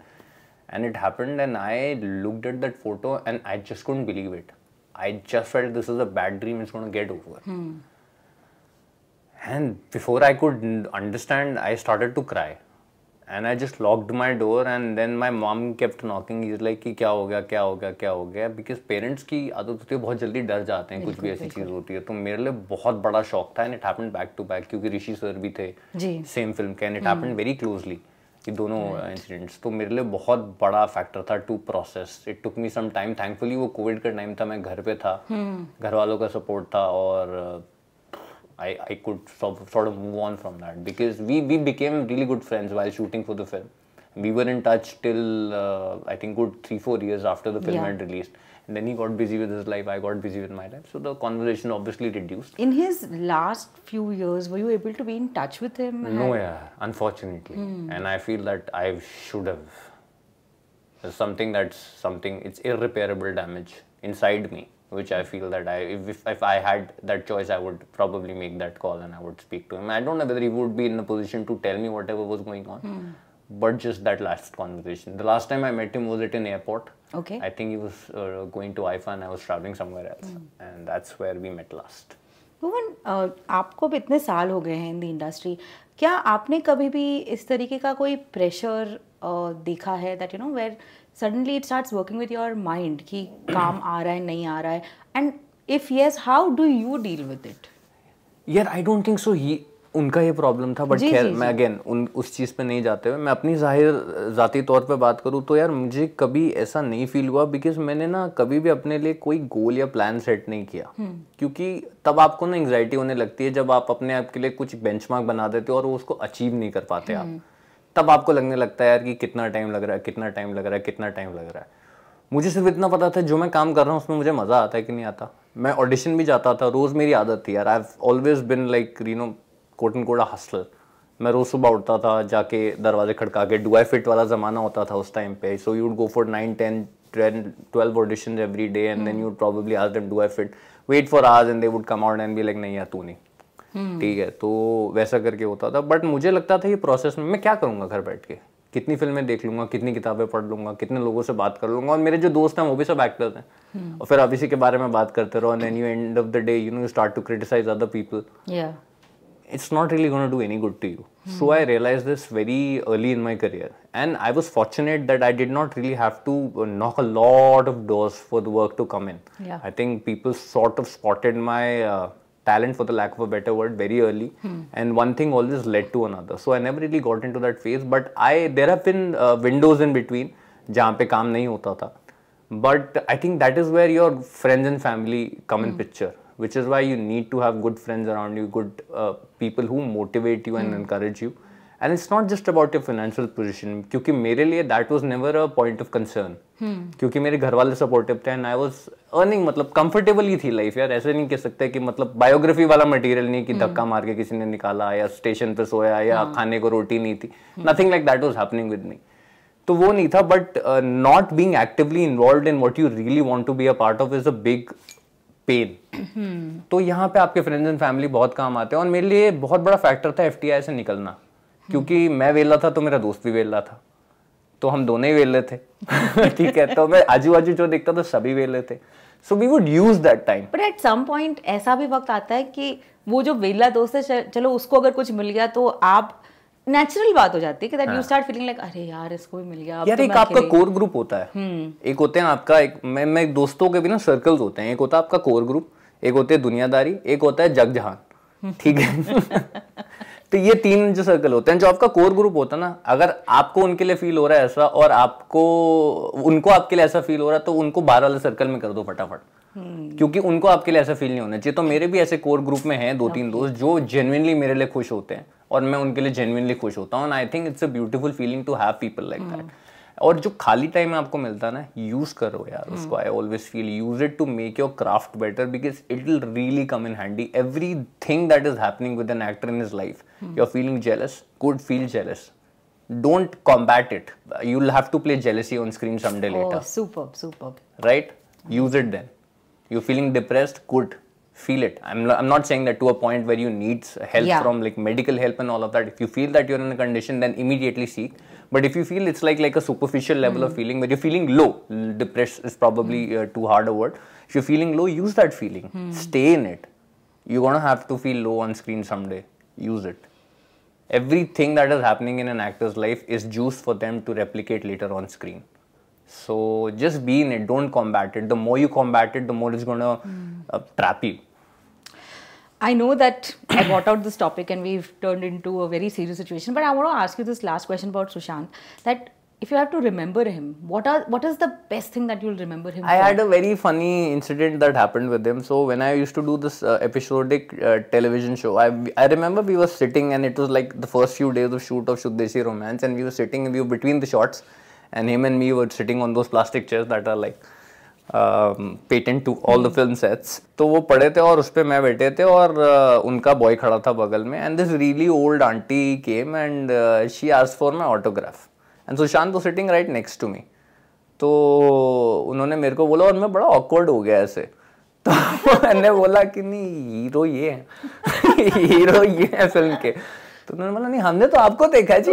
and it happened and i looked at that photo and i just couldn't believe it i just felt this is a bad dream it's going to get over hmm. and before i could understand i started to cry and i just locked my door and then my mom kept knocking he's like ki kya ho kya ho kya ho because parents ki aadat hoti hai bahut jaldi dar jate hain kuch bhi aisi cheez hoti hai to mere liye bahut bada shock tha and it happened back to back kyunki rishi sir bhi the same film ke and it hmm. happened very closely कि दोनों incidents तो मेरे लिए बहुत बड़ा factor था to process it took me some time thankfully वो Covid का टाइम था मैं घर पे था hmm. घर वालों का सपोर्ट था और I I could sort of move on from that because we we became really good friends while shooting for the film we were in touch till I think good three four years after the film and release And then he got busy with his life, I got busy with my life. So the conversation obviously reduced. In his last few years, were you able to be in touch with him? No, yeah, unfortunately. Hmm. And I feel that I should have. There's something that's something, it's irreparable damage inside me which I feel that I if, if I had that choice, I would probably make that call and I would speak to him. I don't know whether he would be in a position to tell me whatever was going on, mm. but just that last conversation. The last time I met him was at an airport. Okay. I think he was uh, going to IFA and I was traveling somewhere else. Mm. And that's where we met last. Bhuvan uh, आपको भी इतने साल हो गए हैं in the industry क्या आपने कभी भी इस तरीके का कोई प्रेशर uh, देखा है that you know where suddenly it starts working with your mind कि काम आ रहा है नहीं आ रहा है and if yes how do you deal with it I don't think so उनका ये प्रॉब्लम था बट खैर मैं अगेन उन उस चीज़ पे नहीं जाते हुए मैं अपनी जाहिर ज़ाती तौर पे बात करूँ तो यार मुझे कभी ऐसा नहीं फील हुआ बिकॉज मैंने ना कभी भी अपने लिए कोई गोल या प्लान सेट नहीं किया हम्म। क्योंकि तब आपको ना एंगजाइटी होने लगती है जब आप अपने आप के लिए कुछ बेंच बना देते हो और उसको अचीव नहीं कर पाते आप हम्म। तब आपको लगने लगता है यार कि कितना टाइम लग रहा है कितना टाइम लग रहा है कितना टाइम लग रहा है मुझे सिर्फ इतना पता था जो मैं काम कर रहा हूँ उसमें मुझे मज़ा आता है कि नहीं आता मैं ऑडिशन भी जाता था रोज़ मेरी आदत थी यार I have always been like you know quote unquote hustle मैं रोज़ सुबह उठता था जाके दरवाजे खड़का के डुआई फिट वाला ज़माना होता था उस टाइम पे so you go for nine ten ten twelve audition every day and then you probably ask them do I fit wait for ask and they would come out and be like नहीं यार तू नहीं hmm. ठीक है तो वैसा करके होता था बट मुझे लगता था ये प्रोसेस में मैं क्या करूँगा घर बैठ के कितनी फिल्में देख लूंगा कितनी किताबें पढ़ लूंगा कितने लोगों से बात कर लूंगा और मेरे जो दोस्त हैं वो भी सब एक्टर हैं hmm. और फिर आप इसी के बारे में बात करते रहो and you end of the day you know you start to criticise other people it's not really going to do any good to you. Mm. So I realized this very early in my career. And I was fortunate that I did not really have to uh, knock a lot of doors for the work to come in. Yeah. I think people sort of spotted my uh, talent, for the lack of a better word, very early. Mm. And one thing always led to another. So I never really got into that phase. But I there have been uh, windows in between जहाँ पे काम नहीं होता था. But I think that is where your friends and family come mm. in hmm. picture which is why you need to have good friends around you, good uh, people who motivate you and mm. encourage you. And it's not just about your financial position, क्योंकि मेरे लिए that was never a point of concern. Hmm. क्योंकि मेरे घर वाले supportive थे and I was earning मतलब comfortable ही थी लाइफ यार ऐसे नहीं कह सकते कि मतलब बायोग्राफी वाला मटेरियल नहीं कि hmm. धक्का मार के किसी ने निकाला या स्टेशन पे सोया या hmm. खाने को रोटी नहीं थी nothing like that was happening with me तो वो नहीं था but not being actively involve in what you really want to be a part of is a big pain तो यहाँ पे आपके फ्रेंड्स एंड फैमिली बहुत काम आते हैं और मेरे लिए बहुत बड़ा फैक्टर था एफ से निकलना क्योंकि मैं वेला था तो मेरा दोस्त भी वेला था तो हम दोनों ही वेले थे ठीक है तो मैं आजू बाजू जो देखता था सभी वेले थे so we would use that time but at some point ऐसा भी वक्त आता है कि वो जो वेला दोस्त है चलो उसको अगर कुछ मिल गया तो आप नेचुरल बात हो जाती है कि that you start feeling like अरे यार इसको भी मिल गया यार तो एक आपका कोर ग्रुप होता है हम्म। एक होते हैं आपका एक मैं मैं दोस्तों के भी ना सर्कल्स होते हैं एक होता है आपका कोर ग्रुप एक होते हैं दुनियादारी एक होता है जग जहान ठीक है तो ये तीन जो सर्कल होते हैं जो आपका कोर ग्रुप होता है ना अगर आपको उनके लिए फील हो रहा है ऐसा और आपको उनको आपके लिए ऐसा फील हो रहा है तो उनको बाहर वाले सर्कल में कर दो फटाफट क्योंकि उनको आपके लिए ऐसा फील नहीं होना चाहिए तो मेरे भी ऐसे कोर ग्रुप में हैं दो तीन दोस्त जो जेनुनली मेरे लिए खुश होते हैं और मैं उनके लिए जेनुनली खुश होता हूँ I think it's a beautiful feeling to have people like that और जो खाली टाइम आपको मिलता है ना यूज करो यार hmm. उसको I always feel use it to make your craft better because it will really come in handy everything that is happening with an actor in his life you are feeling jealous good feel jealous don't combat it you will have to play jealousy on screen someday later superb superb right use it then you're feeling depressed, Could Feel it. I'm, I'm not saying that to a point where you need help yeah. from like medical help and all of that. If you feel that you're in a condition, then immediately seek. But if you feel it's like like a superficial level mm -hmm. of feeling where you're feeling low, depressed is probably mm -hmm. uh, too hard a word. If you're feeling low, use that feeling. Mm -hmm. Stay in it. You're gonna have to feel low on screen someday. Use it everything that is happening in an actor's life is juice for them to replicate later on screen. So just be in it. Don't combat it. The more you combat it, the more it's gonna mm. uh, trap you. I know that I brought out this topic and we've turned into a very serious situation. But I want to ask you this last question about Sushant. That if you have to remember him, what are what is the best thing that you'll remember him? I for? had a very funny incident that happened with him. So when I used to do this uh, episodic uh, television show, I I remember we were sitting and it was like the first few days of shoot of Shuddeshi Romance, and we were sitting and we were between the shots and him and me were sitting on those plastic chairs that are like patent to all the film sets तो वो पढ़े थे और उस पर मैं बैठे थे और uh, उनका बॉय खड़ा था बगल में and this really old aunty came and she ask for my autograph and Sushant वो sitting right next to me तो उन्होंने मेरे को बोला और मैं बड़ा ऑकवर्ड हो गया ऐसे तो मैंने बोला कि नहीं हीरो ये है हीरो ये है फिल्म के तो उन्होंने बोला नहीं हमने तो आपको देखा जी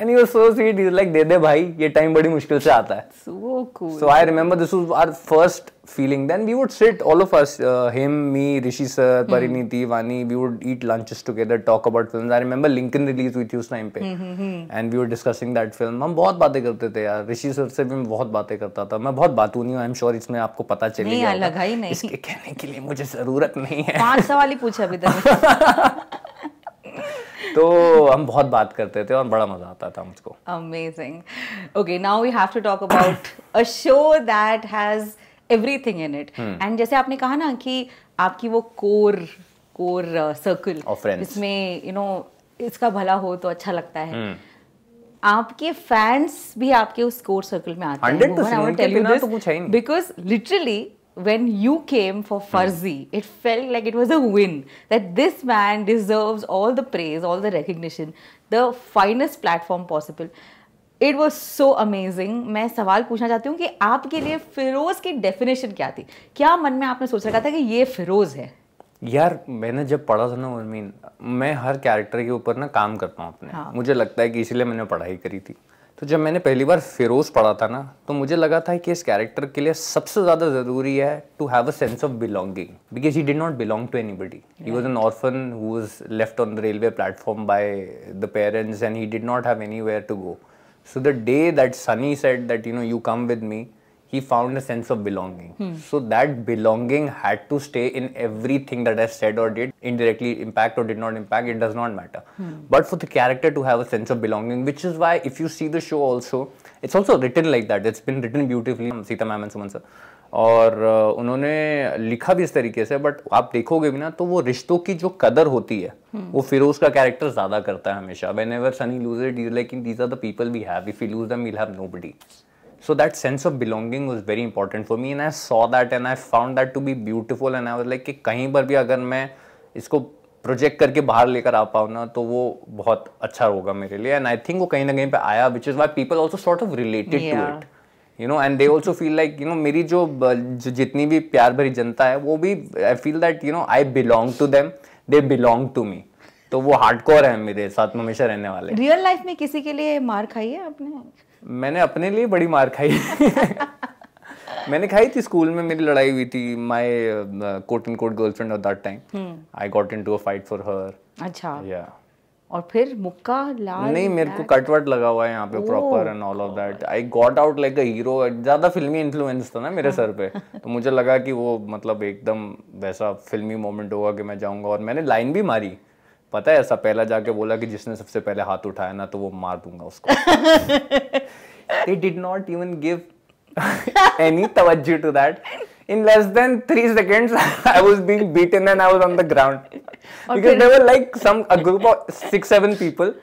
and you so sweet is like दे दे भाई ये टाइम बड़ी मुश्किल से आता है so I remember this was our first feeling. Then we would sit, all of us, uh, him, me, Rishi sir, mm-hmm. Pariniti, Vani, we would eat lunches together, talk about films. I remember Lincoln release हुई थी उस time पे and we were discussing that film हम बहुत बातें करते थे यार ऋषि सर से भी मैं बहुत बातें करता था मैं बहुत बातूनी हूँ आई एम श्योर इसमें आपको पता चली नहीं लगा ही नहीं इसके कहने के लिए मुझे जरूरत नहीं है पांच सवाल ही पूछा अभी तक तो हम बहुत बात करते थे और बड़ा मजा आता था मुझको amazing okay now we have to talk about a show that has everything in it and जैसे आपने कहा ना कि आपकी वो कोर कोर सर्कल इसमें यू नो इसका भला हो तो अच्छा लगता है hmm. आपके फैंस भी आपके उस कोर सर्कल में आते हैं because literally when you came for Farzi hmm. it felt like it was a win that this man deserves all the praise all the recognition the finest platform possible it was so amazing मैं सवाल पूछना चाहती हूँ कि आपके लिए फिरोज़ की definition क्या थी क्या मन में आपने सोच रखा था कि ये फिरोज़ है यार मैंने जब पढ़ा था ना आई मीन मैं हर कैरेक्टर के ऊपर ना काम करता हूँ अपने हाँ। मुझे लगता है कि इसीलिए मैंने पढ़ाई करी थी तो जब मैंने पहली बार फिरोज़ पढ़ा था ना तो मुझे लगा था कि इस कैरेक्टर के लिए सबसे ज़्यादा ज़रूरी है to have a sense of belonging because he did not belong to anybody he was an orphan who was left on the railway platform by the parents and he did not have anywhere to go So the day that Sunny said that, you know, you come with me, he found a sense of belonging. Hmm. So that belonging had to stay in everything that I said or did, indirectly impact or did not impact, it does not matter. Hmm. But for the character to have a sense of belonging, which is why if you see the show also, it's also written like that. It's been written beautifully, Sita ma'am and Suman sir. और उन्होंने लिखा भी इस तरीके से but आप देखोगे भी ना तो वो रिश्तों की जो कदर होती है हम्म। वो फिरोज का कैरेक्टर ज्यादा करता है हमेशा whenever Sunny lose it is like these are the people we have if you lose them we'll have nobody so that sense of belonging was very important for me and i saw that and i found that to be beautiful and i was like कि कहीं पर भी अगर मैं इसको project करके बाहर लेकर आ पाऊँ ना तो वो बहुत अच्छा होगा मेरे लिए एंड आई थिंक वो कहीं ना कहीं पे आया which is why people also sort of related to it you know and they also feel like you know मेरी जो, जितनी भी प्यार भरी जनता है वो भी I feel that you know I belong to them they belong to me तो वो हार्ड कोर है मेरे साथ में हमेशा रहने वाले रियल लाइफ में किसी के लिए मार खाई है आपने मैंने अपने लिए बड़ी मार खाई मैंने खाई थी स्कूल में मेरी लड़ाई हुई थी my quote and quote girlfriend of that time I got into a fight for her अच्छा या yeah. और फिर मुक्का लाल नहीं मेरे को कटवट लगा हुआ है यहाँ पे proper and all of that I got out like a hero ज्यादा फिल्मी इन्फ्लुएंस था ना मेरे सर पे तो मुझे लगा कि वो मतलब एकदम वैसा फिल्मी मोमेंट होगा कि मैं जाऊँगा और मैंने लाइन भी मारी पता है ऐसा पहला जाके बोला कि जिसने सबसे पहले हाथ उठाया ना तो वो मार दूंगा उसको it did not even give any तवज्जो to that in less than three seconds, I was being beaten and I was on the ground. okay. Because there were like some a group of six, seven people,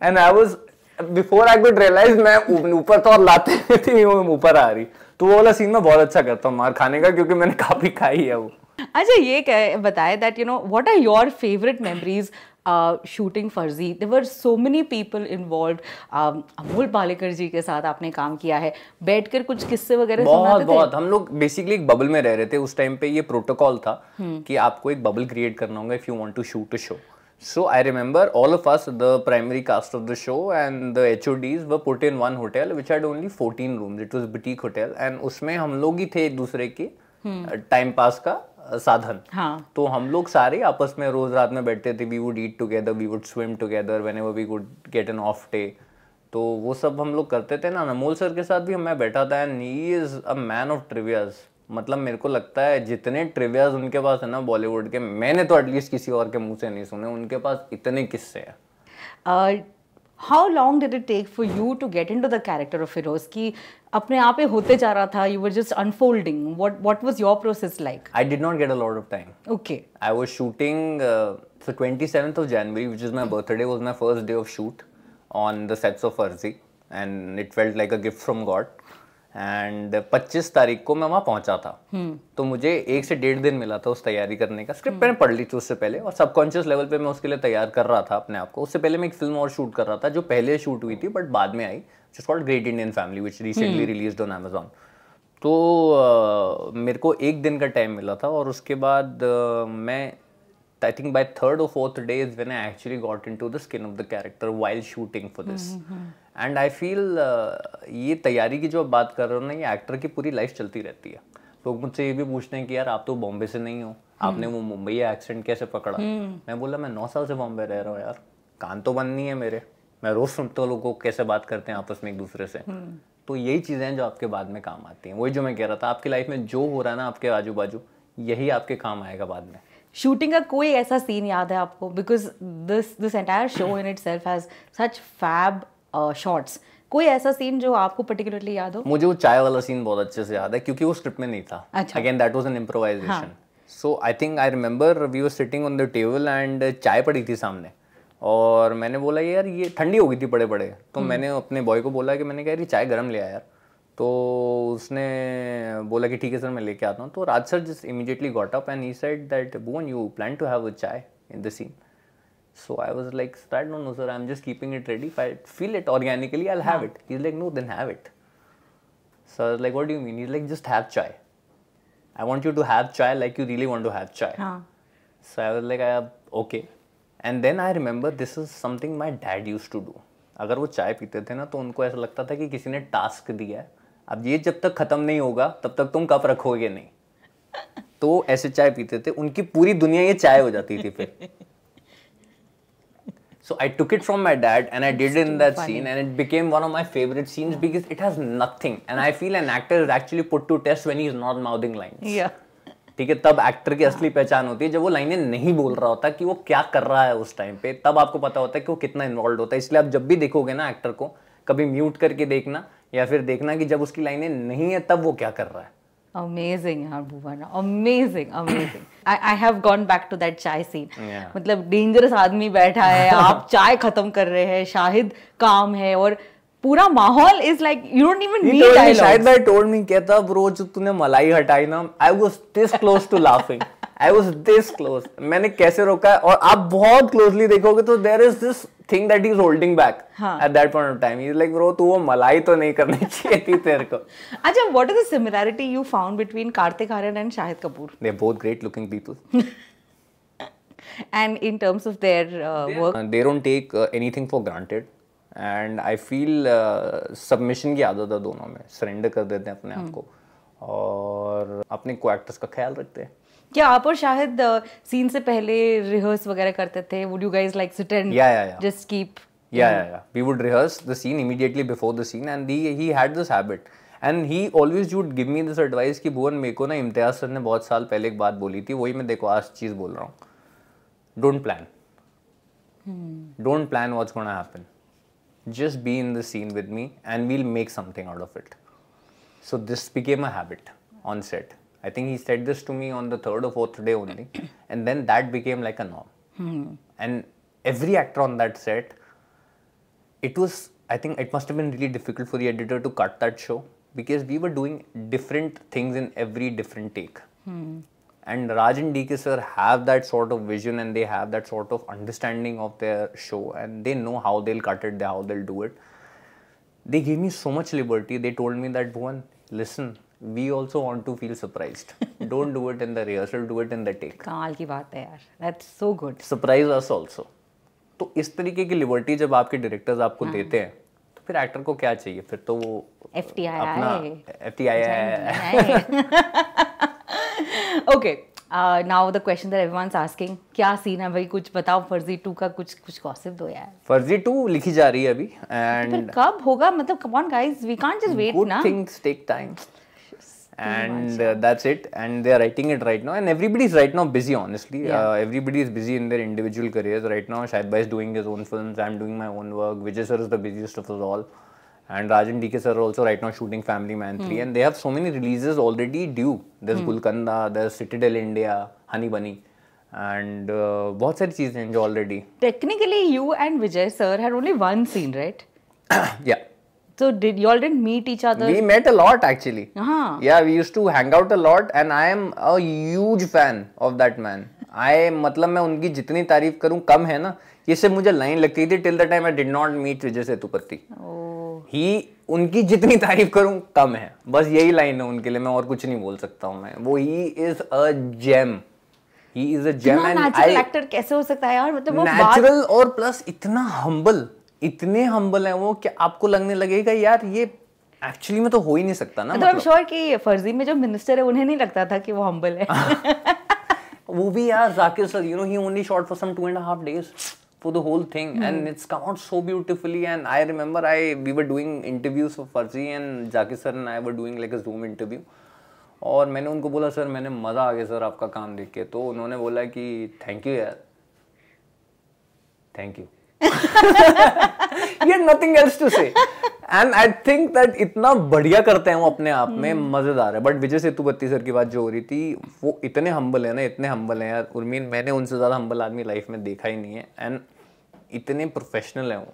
and I was before I could realise मैं ऊपर तो और लाते थी वो ऊपर आ रही तो वो वाला सीन मैं बहुत अच्छा करता हूँ मार खाने का क्योंकि मैंने काफी खाई है वो अच्छा ये बताया that you know what are your favourite memories uh, shooting Farzi. There were so many people involved. Um, Amol Palekar ji के साथ आपने काम किया है बैठकर कुछ किस्से वगैरह बहुत बहुत हम लोग बेसिकली एक बबल में रह रहे थे उस टाइम पे ये प्रोटोकॉल था कि आपको एक बबल क्रिएट करना होगा if you want to shoot a show So I remember all of us, the primary cast of the show and the HODs were put in one hotel which had only 14 rooms. It was boutique hotel and उसमें हम लोग ही थे एक दूसरे के time pass का साधन हाँ. तो हम लोग सारे आपस में रोज रात में बैठते थे we would eat together we would swim together whenever we would get end of day तो वो सब हम लोग करते थे ना अनमोल सर के साथ भी हमें बैठा था and he is a man of trivias मतलब मेरे को लगता है जितने ट्रिवियाज उनके पास है ना बॉलीवुड के मैंने तो एटलीस्ट किसी और के मुंह से नहीं सुने उनके पास इतने किस्से हैं how long did it take for you to get into the character of Firozki? ki apne hote ja you were just unfolding what what was your process like I did not get a lot of time okay I was shooting uh, so 27th of January which is my birthday was my first day of shoot on the sets of Arzi and it felt like a gift from God and 25 तारीख को मैं वहाँ पहुँचा था हम्म। तो मुझे एक से डेढ़ दिन मिला था उस तैयारी करने का स्क्रिप्ट हम्म। मैंने पढ़ ली थी उससे पहले और सबकॉन्शियस लेवल पे मैं उसके लिए तैयार कर रहा था अपने आप को उससे पहले मैं एक फिल्म और शूट कर रहा था जो पहले शूट हुई थी बट बाद में आई जिस called great Indian family which recently release on Amazon तो uh, मेरे को एक दिन का टाइम मिला था और उसके बाद uh, मैं I think by third or fourth day is when I actually got into the skin of the character while shooting for this. And I feel ये तैयारी की जो आप बात कर रहे हो ना ये एक्टर की पूरी लाइफ चलती रहती है लोग मुझसे ये भी पूछते हैं कि यार आप तो बॉम्बे से नहीं हो हम्म। आपने वो मुंबई एक्सेंट कैसे पकड़ा हम्म। मैं बोला मैं नौ साल से बॉम्बे रह रहा हूँ यार कान तो बंद नहीं है मेरे मैं रोज सुनता हूँ लोगों को कैसे बात करते हैं आपस में एक दूसरे से हम्म। तो यही चीज़ें हैं जो आपके बाद में काम आती हैं वही जो मैं कह रहा था आपकी लाइफ में जो हो रहा है ना आपके आजू बाजू यही आपके काम आएगा बाद में शूटिंग का कोई ऐसा सीन याद है आपको because this this entire show in itself has such fab shots कोई ऐसा सीन जो आपको पर्टिकुलरली याद हो मुझे वो चाय वाला सीन बहुत अच्छे से याद है क्योंकि वो स्क्रिप्ट में नहीं था again that was an improvisation so I think I remember we were sitting on the table and चाय पड़ी थी सामने और मैंने बोला यार ये ठंडी हो गई थी बड़े बड़े तो हम्म। मैंने अपने बॉय को बोला कि मैंने कहा यार चाय गर्म लिया यार तो उसने बोला कि ठीक है सर मैं लेके आता हूँ तो Raj sir just immediately got up and he said that बोन you plan to have a chai in the scene so I was like start no no sir I am just keeping it ready I feel it organically I have it is like no then have it sir like what you mean is like just have chai I want you to have chai like you really want to have chai so I was like I have okay and then I remember this is something my dad use to do अगर वो चाय पीते थे ना तो उनको ऐसा लगता था कि किसी ने टास्क दिया है अब ये जब तक ख़त्म नहीं होगा तब तक तुम कप रखोगे नहीं तो ऐसे चाय पीते थे उनकी पूरी दुनिया ये चाय हो जाती थी फिर So I took it from my dad and I did it in that funny. scene and it became one of my favorite scenes because it has nothing. And I feel an actor is actually put to test when he is not mouthing lines. Yeah. ठीक है तब actor की असली पहचान होती है जब वो लाइनें नहीं बोल रहा होता कि वो क्या कर रहा है उस टाइम पे तब आपको पता होता है कि वो कितना इन्वॉल्व होता है इसलिए आप जब भी देखोगे ना एक्टर को कभी म्यूट करके देखना या फिर देखना कि जब उसकी लाइनें नहीं है तब वो क्या कर रहा है amazing Harbhuvana. amazing amazing I, I have gone back to that chai scene yeah. मतलब डेंजरस आदमी बैठा है आप चाय खत्म कर रहे हैं शाहिद काम है और पूरा माहौल is like you don't even need dialogues Shahid भाई टोल्ड मी कहता ब्रो जब तूने मलाई हटाई ना I was this close to laughing I was this close मैंने कैसे रोका है और आप बहुत क्लोजली देखोगे तो there is this thing that is holding back at that point of time is like bro तू वो मलाई तो नहीं करनी चाहिए थी तेरे को अच्छा what is the similarity you found between Kartik Aaryan and Shahid Kapoor they are both great looking people and in terms of their uh, work uh, they don't take uh, anything for granted and and I feel submission की आदत है दोनों में surrender कर देते हैं अपने aap ko हम्म। और अपने को एक्टर्स का ख्याल रखते हैं क्या आप और शाहिद सीन से पहले रिहर्स वगैरह करते थे would you guys like sit and just keep yeah yeah yeah we would rehearse the scene immediately before the scene and the he had this habit and he always would give me this advice कि भुवन मेरे को ना Imtiaz sir ने बहुत साल पहले एक बात बोली थी वही मैं देखो आज चीज़ बोल रहा हूँ don't plan don't plan what's gonna happen just be in the scene with me and we'll make something out of it so this became a habit on set I think he said this to me on the third or fourth day only, and then that became like a norm. Hmm. And every actor on that set, it was I think it must have been really difficult for the editor to cut that show because we were doing different things in every different take. Hmm. And Raj and DK sir have that sort of vision and they have that sort of understanding of their show and they know how they'll cut it, how they'll do it. They gave me so much liberty. They told me that, one, listen, we also want to feel surprised. Don't do it in the rehearsal, do it in the take. कमाल की बात है यार. That's so good. Surprise us also. तो इस तरीके की liberty जब आपके डायरेक्टर्स आपको हाँ. देते हैं तो फिर एक्टर को क्या चाहिए फिर तो वो एफ टी आई अपना F T I okay now the question that everyone is asking क्या सीन है भाई कुछ बताओ फर्जी टू का कुछ कुछ गॉसिप दो यार फर्जी टू लिखी जा रही है अभी एंड कब होगा मतलब come on guys we can't just wait ना things take time and uh, that's it and they are writing it right now and everybody is right now busy honestly yeah. uh, everybody is busy in their individual careers right now Bhai is doing his own films i'm doing my own work vijay sir is the busiest of us all and Rajan DK sir are also right now shooting Family Man 3 mm. and they have so many releases already due. There's mm. Gulkanda, there's Citadel India, Honey Bunny and uh, बहुत सारी चीज़ें already. Technically you and Vijay sir had only one scene right? yeah. So did you all didn't meet each other? We met a lot actually. Uh-huh. Yeah, we used to hang out a lot, and I am a huge fan of that man. I मतलब मैं उनकी जितनी तारीफ करूं कम है ना ये सिर्फ मुझे लाइन लगती थी till the time I did not meet Vijay Sethupathi he oh. उनकी जितनी तारीफ करूं कम है बस यही लाइन है उनके लिए मैं और कुछ नहीं बोल सकता हूं मैं वो he is a gem he is a gem and actor कैसे हो सकता है यार मतलब वो नेचुरल और प्लस इतना हम्बल इतने हम्बल हैं वो कि आपको लगने लगेगा यार ये एक्चुअली में तो हो ही नहीं सकता ना तो मतलब श्योर मतलब. कि फर्जी में जो मिनिस्टर है उन्हें नहीं लगता था कि वो हम्बल है वो भी यार Zakir sir you know he only shot for some two and half days for the whole thing and it's come out so beautifully and I remember I we were doing interviews for Farzi and Zakir sir and I were doing like a Zoom interview और मैंने उनको बोला sir मैंने मज़ा आ गया sir आपका काम देख के तो उन्होंने बोला कि थैंक यू यार thank you you had nothing else to say. And I think that इतना बढ़िया करते हैं वो अपने आप में हम्म। मजेदार है बट विजय सेतुपति सर की बात जो हो रही थी वो इतने हम्बल है ना इतने हम्बल है यार उर्मीन मैंने उनसे ज्यादा हम्बल आदमी लाइफ में देखा ही नहीं है एंड इतने प्रोफेशनल है वो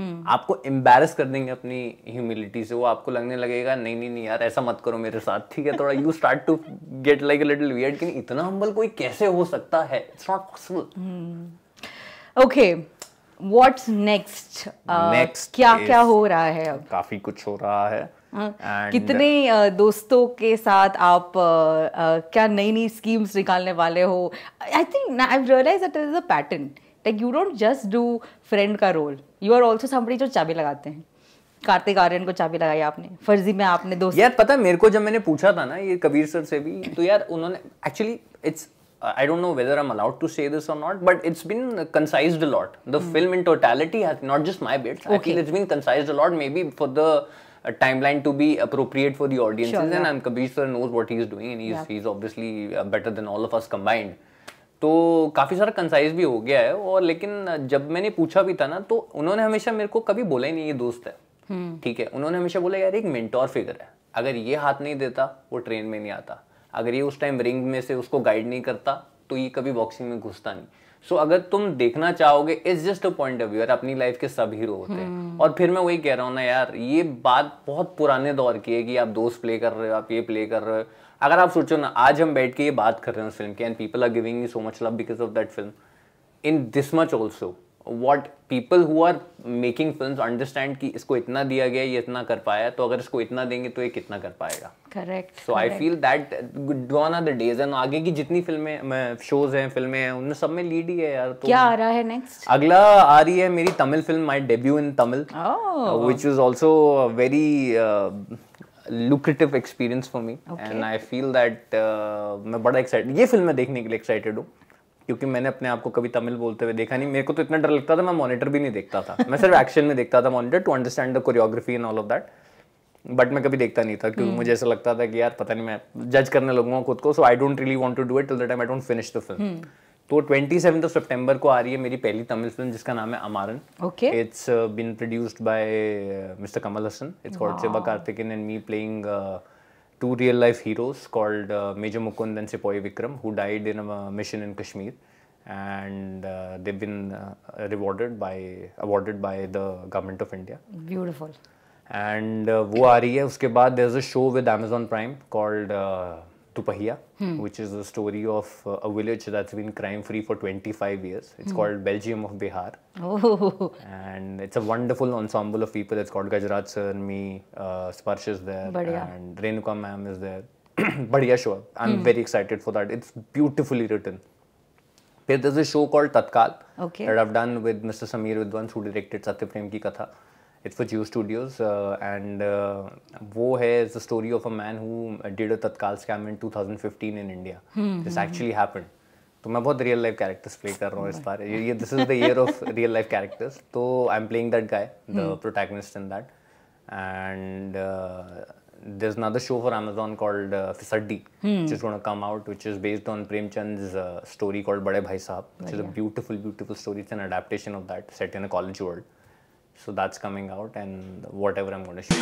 hmm. आपको एम्बेरस कर देंगे अपनी ह्यूमिलिटी से वो आपको लगने लगेगा नहीं नहीं नहीं यार ऐसा मत करो मेरे साथ ठीक है थोड़ा you start to get like little weird कि इतना हम्बल कोई कैसे हो सकता है it's not possible okay what's next next क्या क्या हो रहा है अब काफी कुछ हो रहा है हाँ। And कितने दोस्तों के साथ आप uh, uh, क्या नई नई स्कीम्स निकालने वाले हो I think I realize that is a pattern like you don't just do friend का role you are also somebody जो चाबी लगाते हैं कार्तिक आर्यन को चाबी लगाई आपने फर्जी में आपने दोस्त यार पता है मेरे को जब मैंने पूछा था ना ये कबीर सर से भी तो यार उन्होंने actually it's I don't know whether I'm allowed to say this or not, but it's been concised a lot. The mm. film in totality has not just my bits. Okay. I feel it's been concised a lot, maybe for the a timeline to be appropriate for the audiences. Sure, yeah. and I'm Kabir sir knows what he's doing, and he's, yeah. he's obviously better than all of us combined. तो काफ़ी सारा concise भी हो गया है और लेकिन जब मैंने पूछा भी था ना तो उन्होंने हमेशा मेरे को कभी बोला ही नहीं ये दोस्त है ठीक है उन्होंने हमेशा बोला यार एक मेंटोर फिगर है अगर ये हाथ नहीं देता वो ट्रेन में नहीं आता अगर ये उस टाइम रिंग में से उसको गाइड नहीं करता तो ये कभी बॉक्सिंग में घुसता नहीं सो so, अगर तुम देखना चाहोगे it's just a point of view अपनी लाइफ के सब हीरो होते हैं हम्म। और फिर मैं वही कह रहा हूँ ना यार ये बात बहुत पुराने दौर की है कि आप दोस्त प्ले कर रहे हो आप ये प्ले कर रहे हो अगर आप सोचो ना आज हम बैठ के ये बात कर रहे हैं उस फिल्म की and people are giving so much love because of that film in this much also what people who are making film understand कि इसको इतना दिया गया ये इतना कर पाया तो अगर इसको इतना देंगे तो ये कितना कर पाएगा correct so I feel that gone are the days and आगे की जितनी फिल्में शोज हैं फिल्में हैं उनमें सब में लीड ही है यार तो क्या आ रहा है नेक्स्ट अगला आ रही है मेरी Tamil film my debut in Tamil which is also very lucrative experience for me and I feel that मैं बड़ा एक्साइटेड ये फिल्म मैं देखने के लिए एक्साइटेड हूँ क्योंकि मैंने अपने आप को कभी तमिल बोलते हुए देखा नहीं मेरे को तो इतना डर लगता था मैं मॉनिटर भी नहीं देखता था मैं सिर्फ एक्शन में देखता था monitor to understand the choreography and all of that but मैं कभी देखता नहीं था क्योंकि hmm. मुझे ऐसा लगता था कि यार पता नहीं मैं जज करने लगूंगा खुद को so I don't really want to do it till the time I don't finish the film तो ट्वेंटी सेवन ऑफ सेप्टेम्बर को आ रही है मेरी पहली तमिल फिल्म जिसका नाम है Amaran okay it's been produced by mister Kamal Haasan it's called Sivakarthikeyan and me playing two real life heroes called uh, Major Mukund and Sipoy Vikram who died in a mission in Kashmir and uh, they've been uh, rewarded by awarded by the government of India. Beautiful. And uh, वो आ रही है उसके बाद there's a show with Amazon Prime called uh, Tupahia, hmm. which is the story of uh, a village that's been crime free for 25 years. It's hmm. called Belgium of Bihar. Oh. And it's a wonderful ensemble of people. It's called Gajarat Sir, me, uh, Sparsh is there, Badiya. and Renuka ma'am is there. Badiya show. I'm hmm. very excited for that. It's beautifully written. There's a show called Tatkal okay. that I've done with Mr. Samir Vidwans, who directed Satyaprem Ki Katha it's for Geo Studios uh, and uh, is the story of a man who uh, did a Tatkal scam in 2015 in India. Hmm. hmm this hmm. actually happened. तो मैं बहुत real real life characters. कर रहा हूँ इस बार ये the year of real life characters. So i तो playing that guy, the guy the protagonist in that and there's another show for Amazon called uh, Fisaddi, hmm. which is going to come out, which is based on Premchand's uh, story called Bade Bhai Sahab, which oh, yeah. is a beautiful, beautiful story. It's an adaptation of that, set in a college world. So that's coming out and whatever I'm going to shoot.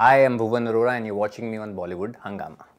Hi, I'm Bhuvan Arora and you're watching me on Bollywood Hangama.